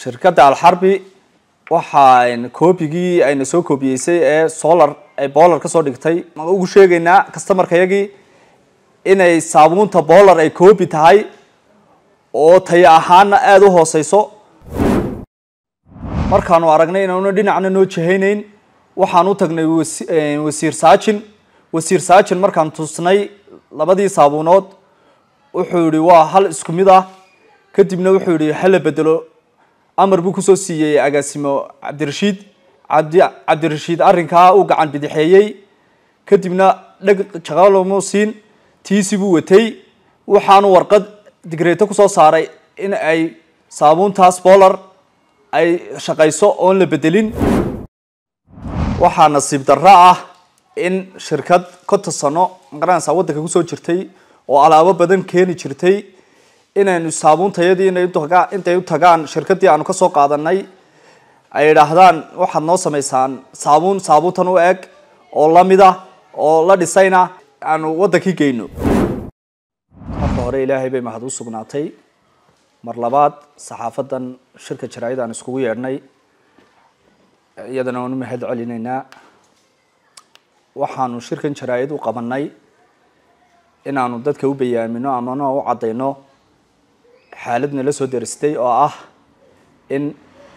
shirkadda alxarbi waxaan koobigii ayna soo koobiyeysay ee solar ay boolar ka soo dhigtay maan ugu sheegaynaa customarkayagii inay saabuunta boolar ay koobi tahay oo taya ahaana aada u hooseyso markaanu aragnay inaanu dhinacna noo jahayneyn waxaan u tagnay eh, wasiir saajin wasiir saajin markaan tusnay labadii saabuunood wuxuu yihi waa hal isku mid ah kadibna wuxuu yidhi hala bedelo amar buu kusoo siiyey agaasimo cabdirashiid cabdirashiid arrinkaa uu gacan bidixeeyey kadibna dheg jaqalomuusiin tiisi buu watay waxaanu warqad digreeto kusoo saaray in ay saabuuntaas boolar ay shaqayso oon la bedelin waxaa nasiib darro ah in shirkad konton sano magaranaysaa waddanka kusoo jirtay oo alaabo badan keeni jirtay inaynu saabuuntayadii intay u tagaan shirkadii aanu kasoo qaadanay ay yidhaahdaan waxaad noo samaysaan saabuun saabuuntan u eg oo lamida oo la dhisayna aanu waddankii geyno marka hore ilaahay bay mahad u sugnaatay mar labaad saxaafaddan shirka jaraa'id aan iskugu yeedhnay iyadana u mahad celinaynaa waxaanu shirkan jaraa'id u qabanay inaanu dadka u bayaamino amana u caddayno xaaladna la soo daristay oo ah in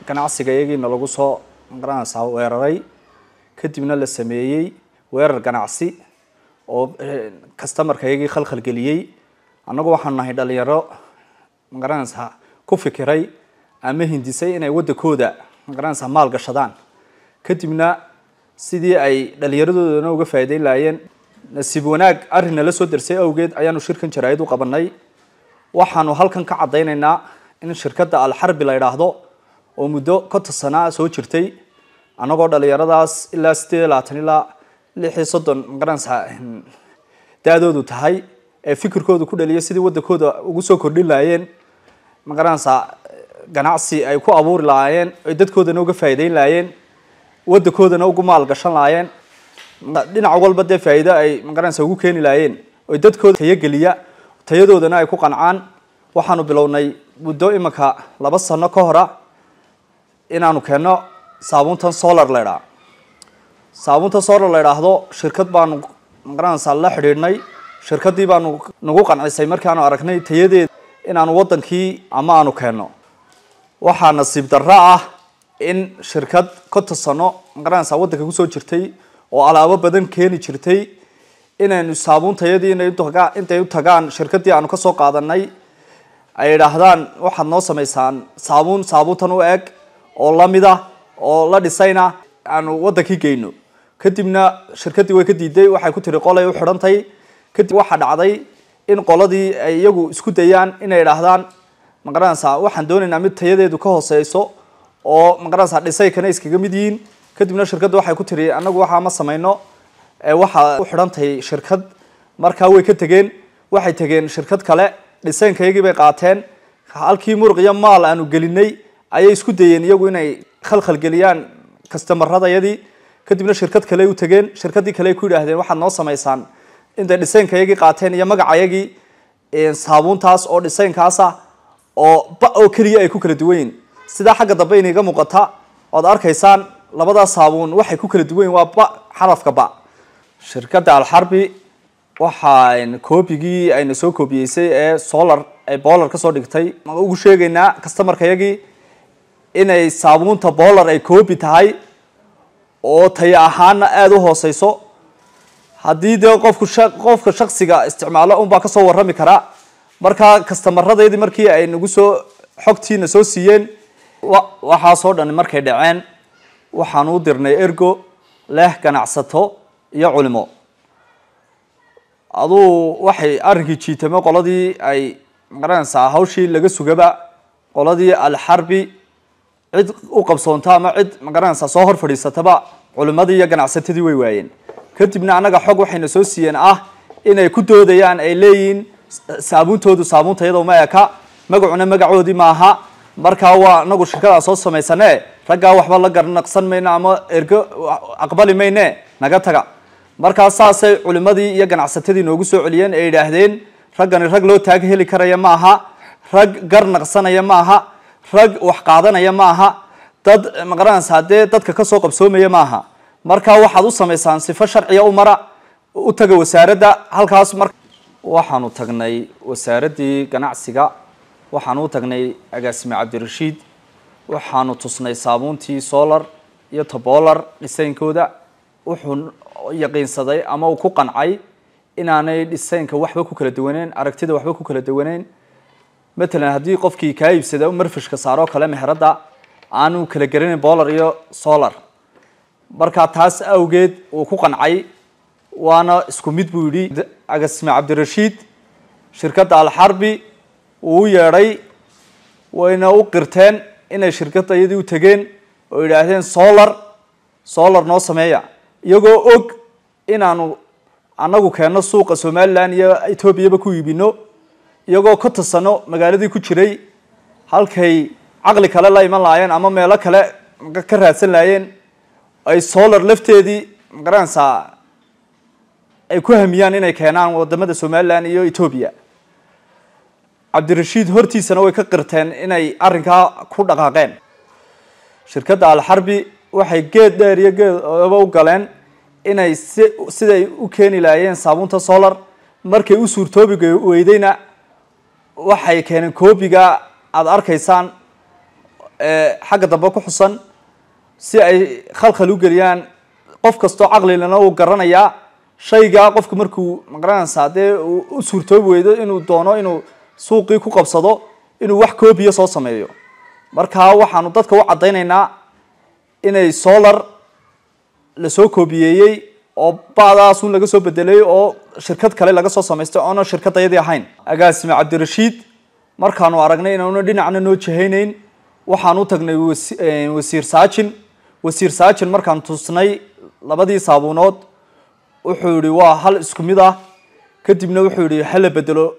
ganacsiga iyagiina lagu soo maqranaysaa weeraray kadibna la sameeyey weerar ganacsi oo eh, customarka iyagii khalkhal geliyey annagu waxaan nahay dhalinyaro maqranaysaa ku fikiray ama hindisay inay waddankooda maqranaysaa maal gashadaan kadibna sidii ay dhalinyaradoodana uga faa'iideyn lahaayeen nasiib wanaag arrinna la soo darsay awgeed ayaanu shirkan jaraa'id u qabanay waxaanu halkan ka caddaynaynaa in shirkadda alxarbi la yidhaahdo oo muddo konton sanaa soo jirtay annagoo dhalinyaradaas ilaa sideed iyo labaatan ilaa lix iyo soddon garansa da-doodu tahay ee fikirkooda ku dhaliya sidii waddankooda ugu soo kordhin lahaayeen magaranaysa eh, ganacsi ay ku abuuri lahaayeen ay dadkoodana uga faa'iideyn laayeen waddankoodana ugu maalgashan laayeen dhinac walba dee faa'iido ay magaranaysa ugu keeni laayeen oy dadkooda tayageliya tayadoodana ay ku qancaan waxaanu bilownay muddo imanka laba sano ka hora inaanu keenno saabuuntan solar la ydhaa saabuunta solar la ydhaahdo shirkad baanu maranaysaa la xidhiidhnay shirkaddii baanu nagu qancisay markaanu aragnay tayadeeda inaanu waddankii ama aanu keenno waxaa nasiib darro ah in shirkad konton sano magaranaysaa waddanka kusoo jirtay oo alaabo badan keeni jirtay inaynu saabuuntayadii intay u tagaan shirkadii aanu kasoo qaadanay ay idhaahdaan waxaad noo samaysaan saabuun saabuuntan u eg oo lamida oo la dhisayna aanu wadankii geyno kadibna shirkadii way ka diiday waxay ku tiri qolay u xidhantay kadib waxaa dhacday in qoladii ay iyagu isku dayaan inay idhaahdaan maqaranaysaa waxaan doonaynaa mid tayadeedu ka hooseyso oo maqaranaysaa dhisaykana iskaga mid yihiin kadibna shirkadda waxay ku tiri anagu waxaa ma samayno waxaa u xidhantahay shirkad markaa way ka tegeen waxay tegeen shirkad kale dhisaynkaygii bay qaateen halkii muruq iyo maal aanu gelinay ayay isku dayeen iyagu inay khalkhal geliyaan kastamarradayadii kadibna shirkad kale u tegeen shirkaddii kale ku yidhaahdeen waxaad noo samaysaan intay dhisaynkayagii qaateen iyo magacayagii saabuuntaas oo dhisaynkaasa ah, oo ba oo keliya ay ku kala duwan yihin sidaa xagga dambe inaga muuqata oad arkaysaan labadaa saabuun waxay ku kala duwan yihin waa ba xarafka ba shirkadda alxarbi waxa koobigii ayna soo koobiyeysay ee solar ay boolar ka soo dhigtay maa ugu sheegaynaa customarka yagii inay saabuunta boolar ay koobi tahay oo taya ahaana aada u hooseyso haddii dee qofku qofka shaksiga isticmaalo unbaa ka soo warrami karaa marka customaradaydii markii ay nagu soo xogtiina soo siiyeen waxaasoo dhan markay dhaceen waxaan u dirnay ergo leh ganacsato iyo culimo aduu waxay arrinkii jiitame qoladii ay maqaranaysaa hawshii laga sugaba qoladii alxarbi cid u qabsoonta ama cid maqaranaysaa soo hor fadhiisataba culimadii iyo ganacsatadii way waayeen kadibna annaga xog waxayna soo siiyeen ah inay ku doodayaan ay leeyihiin saabuuntoodu saabuunta iyadoo ma eka magacuna magacoodii maaha markaa waa anagu shirkadaa soo samaysane raggaa waxba la garnaqsan mayna ama ergo aqbali mayne naga taga markaas saasay culimmadii iyo ganacsatadii noogu soo celiyeen ay yidhaahdeen raggani rag loo taag heli karaya ma aha rag gar naqsanaya ma aha rag wax qaadanaya ma aha dad maqaranaysa haddee dadka kasoo qabsoomaya ma aha markaa waxaad u samaysaan sifo sharciya u mara u taga wasaaradda halkaas mar waxaanu tagnay wasaaraddii ganacsiga waxaanu u tagnay agaasime cabdirashiid waxaanu tusnay saabuuntii solar iyo tobolar dhisaynkooda wuxuu yaqiinsaday ama uu ku qancay inaanay dhiseynka waxba ku kala duwaneyn aragtida waxba ku kala duwaneyn matalan haddii qofkii kaa iibsada marfishka saaroo kale meheradda aanu kala garanayn boolar iyo solar marka taas awgeed uu ku qancay waana isku mid buu yidhi agasme cabdirashiid shirkadda alxarbi wuu u yeedhay wayna u qirteen inay shirkadda iyadii u tegeen oo yidhaahdeen solar solar noo sameeya iyagoo og inaanu annagu keenno suuqa somalilan iyo etoobiyaba ku iibino iyagoo ka tasano magaaladii ku jiray halkay caqli kale la iman laayeen ama meelo kale ka raadsan laayeen ay solar lafteedii maqaranaysaa ay ku hamiyaan inay keenaan wadamada somalilan iyo etoobiya cabdirashiid hortiisana way ka qirteen inay arrinkaa ku dhaqaaqeen shirkadda alxarbi waxay geed dheer iyo geed aba u galeen inay si siday u keeni lahaayeen saabuunta solar markay u suurtoobi weydayna waxay keeneen koobiga aada arkaysaan xagga dambe ku xusan si ay khalkhal u geliyaan qof kastoo caqlilana uu garanayaa shaygaa qofka markuu magaranaysa haddee u suurtoobi weydo inuu doono inuu suuqii ku qabsado inuu wax koobiya soo sameeyo markaa waxaanu dadka u caddaynaynaa inay solar lasoo koobiyeeyey oo bacdaasun laga soo bedelay oo shirkad kale laga soo samaystay oona shirkaddayadii ahayn agaasime cabdirashiid markaanu aragnay inaanu dhinacna noo jahaynayn waxaanu tagnay eh, wasiir saajin wasiir saajin markaan tusnay labadii saabuunood wuxuu yihi waa hal isku mid ah kadibna wuxuu yihi hala bedelo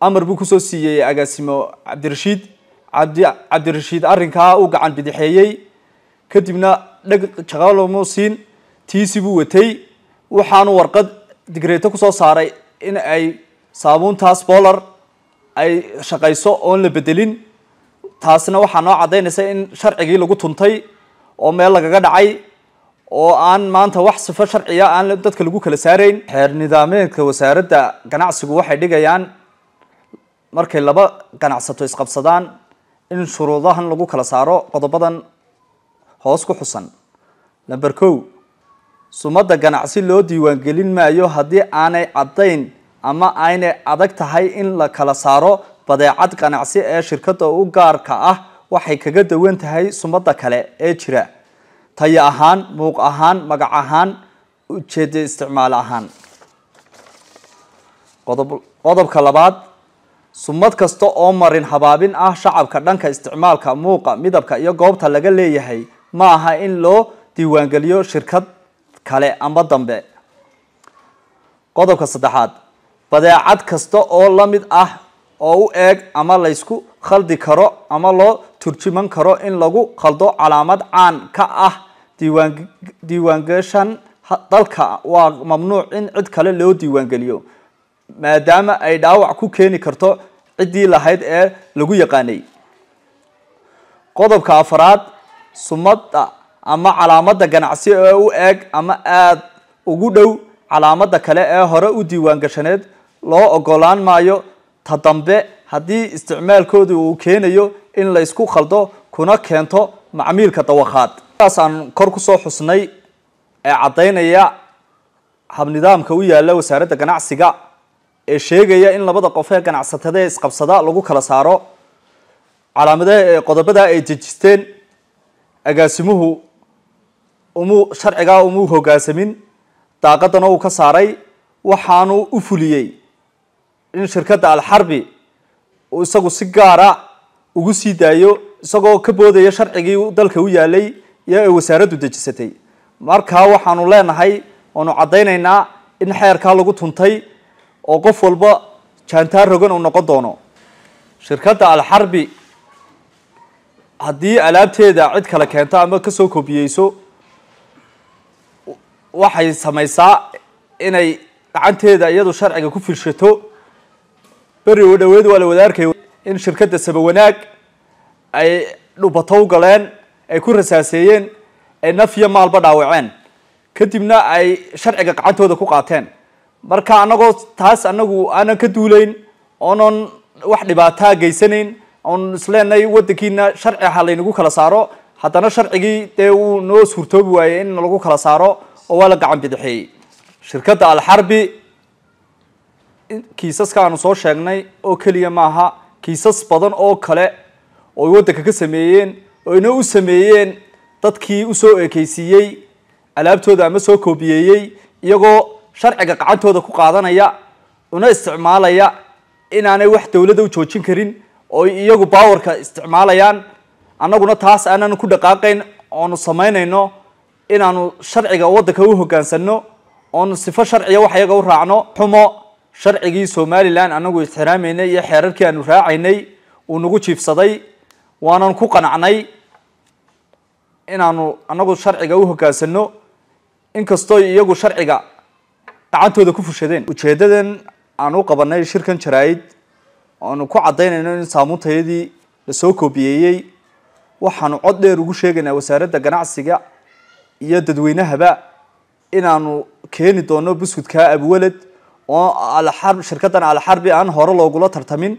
amar buu kusoo siiyey agaasimo cabdirashiid cabdi cabdirashiid arrinkaa uu gacan bidixeeyey kadibna dheg jaqalomosin tiisi buu watay waxaanu warqad digreeto kusoo saaray in ay saabuuntaas boolar ay shaqayso oon la bedelin taasna waxaa noo caddaynaysa in sharcigii lagu tuntay oo meel lagaga dhacay oo aan maanta wax sifo sharciya aan dadka lagu kala saarayn xeer nidaameedka wasaaradda ganacsigu waxay dhigayaan markay laba ganacsato isqabsadaan in shuruudahan lagu kala saaro qodobadan hoos ku xusan lamber kow sumadda ganacsi loo diiwaangelin maayo haddii aanay caddayn ama aynay adag tahay in la kala saaro badeecad ganacsi ee shirkadda u gaarka ah waxay kaga duwan tahay sumadda kale ee jira taya ahaan muuq ahaan magac ahaan ujeeda isticmaal ahaan qodobka labaad sumad kasta oo marin habaabin ah shacabka dhanka isticmaalka muuqa midabka iyo goobta laga leeyahay ma aha in loo diiwaangeliyo shirkad kale amba dambe qodobka saddexaad badeecad kasta oo la mid ah oo u eeg ama laysku khaldi karo ama loo turjuman karo in lagu khaldo calaamad caan ka ah diiwaan diiwaangeshan dalka waa mamnuuc in cid kale loo diiwaangeliyo maadaama ay dhaawac ku keeni karto ciddii lahayd ee lagu yaqaanay qodobka afaraad sumadda ama calaamada ganacsi ee u eeg ama aada ugu dhow calaamadda kale ee hore u diiwaangashaneed loo ogolaan maayo ta dambe haddii isticmaalkooda uu keenayo in laysku khaldo kuna keento macmiilka dawakhaad taas aan kor kusoo xusnay ee caddaynaya habnidaamka u yaalla wasaaradda ganacsiga ee sheegaya in labada qof ee ganacsatada ee isqabsada lagu kala saaro calaamadaha qodobada ay dejisteen agaasimuhu umuu sharcigaa umuu hoggaansamin daaqaddana uu ka saaray waxaanu u fuliyey in shirkadda alxarbi uu isagu si gaara ugu sii daayo isagoo ka boodaya sharcigii dalka u yaalay iyo ay wasaaraddu dejisatay markaa waxaanu leenahay oonu caddaynaynaa in xeerkaa lagu tuntay oo qof walba jaantaar rogan uu noqon doono shirkadda alxarbi haddii alaabteeda cid kale keento ama kasoo koobiyeyso waxay samaysaa inay gacanteeda iyadu sharciga ku filshato beri u dhaweed waa la wadaarkay in shirkadda saba wanaag ay dhubato u galeen ay ku rasaaseeyeen ay naf maalba dhaawaceen kadibna ay sharciga gacantooda ku qaateen marka annagoo taas annagu aanan ka duulayn oonan wax dhibaataa geysanayn n isleenahay waddankiina sharci ha laynagu kala saaro haddana sharcigii dee uu noo suurtoobi waayey in lagu kala saaro oo waa la gacan bidixeeyey shirkadda alxarbi kiisaska aanu soo sheegnay oo keliya maaha kiisas badan oo kale ooy waddanka ka sameeyeen oyna u sameeyeen dadkii usoo ekeysiiyey alaabtooda ama soo koobiyeeyey iyagoo sharciga gacantooda ku qaadanaya una isticmaalaya inaanay wax dowladda u joojin karin oo iyagu bawarka isticmaalayaan annaguna taas aananu ku dhaqaaqayn oonu samaynayno inaanu sharciga waddanka u hoggaansanno oonu sifo sharciga wax iyaga u raacno xumo sharcigii somalilan anagu ixtiraamaynay iyo xeerarkii aanu raacaynay uu nagu jiibsaday waanan ku qanacnay inaanu anagu sharciga u hoggaansanno inkastoo iyagu sharciga gacantooda ku fushadeen ujeeddadan aan u qabanay shirkan jaraaid aanu ku caddaynayno in saamuntayadii lasoo koobiyeeyey waxaanu cod dheer ugu sheegaynaa wasaaradda ganacsiga iyo dadweynahaba inaanu keeni doono buskudkaa abwalad oo alxar shirkaddan alxarbi aan hore loogula tartamin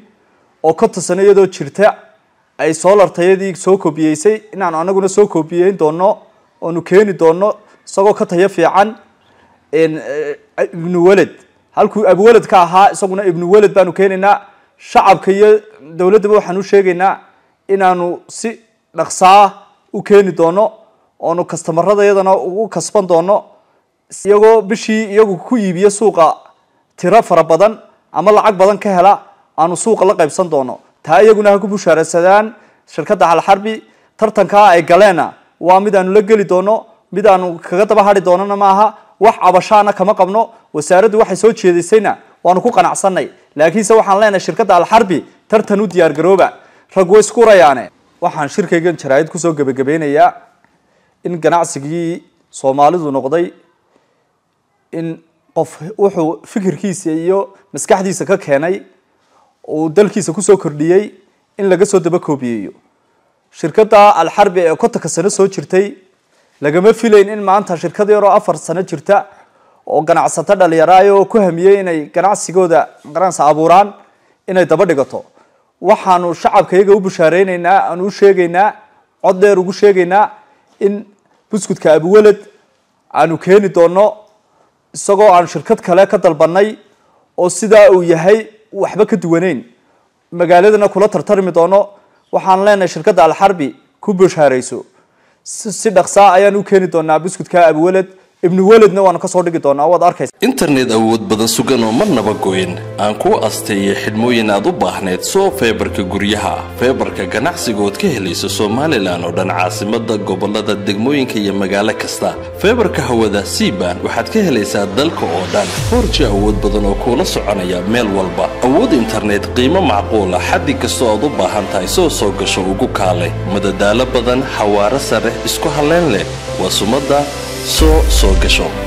oo ka tusana iyadoo jirta ay soolartayadii soo koobiyeysay inaanu anaguna soo koobiyeyn doono oanu keeni doono isagoo ka tayo fiican eh, ibnu waled halkuu abwalad ka ahaa isaguna ibnu waled baanu keenaynaa shacabka iyo dowladdaba waxaan u sheegaynaa inaanu si dhaqsaa u keeni doono oonu kastamarada iyadana ugu kasban doono iyagoo bishii iyagu ku iibiya suuqa tiro fara badan ama lacag badan ka hela aanu suuqa la qaybsan doono taa iyaguna ha ku bushaaraysadaan shirkadda xalxarbi tartankaa ay galeena waa mid aanu la geli doono mid aanu kaga daba hadhi doonana maaha wax cabashaana kama qabno wasaaraddu waxay soo jeedaysayna waanu ku qanacsanay laakiinse waxaan leenahay shirkadda alxarbi tartan u diyaargarooba rag way isku rayaane waxaan shirkaygan jaraa'id kusoo gebagabeynayaa in ganacsigii soomaalidu noqday in qof wuxuu fikirkiisa iyo maskaxdiisa ka keenay uu dalkiisa kusoo kordhiyey in laga soo daba koobiyeeyo shirkadda alxarbi ee kontanka sano soo jirtay lagama filayn in maanta shirkad yaroo afar sano jirta oo ganacsato dhalinyaraayo oo ku hamiyey inay ganacsigooda garanaysa abuuraan inay daba dhigato waxaanu shacabka iyaga u bushaareyneynaa aanu u sheegeynaa cod dheer ugu sheegaynaa in buskudka abiweled aanu keeni doono isagoo aan shirkad kale ka dalbannay oo sidaa uu yahay waxba ka duwaneyn magaaladana kula tartarmi doono waxaan leenahay shirkadda alxarbi ku bushaarayso si dhaqsaa ayaan u keeni doonaa buskudka abiweled ibni weledna waanu ka soo dhigi doonaa waad arkaysa internet awood badan sugan oo naba goyn aan kuu asteeya xidhmooyin aad u baahnayd soo feebarka guryaha feebarka ganacsiga ka helayso somalilan oo dhan caasimada gobolada degmooyinka iyo magaalo kasta feebarka hawada siban waxaad ka helaysaa dalka oo dhan foorji awood badan oo kuula soconaya meel walba awood internet qiimo macquula ah. xaddi kastoo aad u baahan tahay soo soo gasho ugu kaale madadaalo badan xawaaro sare isku halleyn leh waa sumadda So, so geschockt.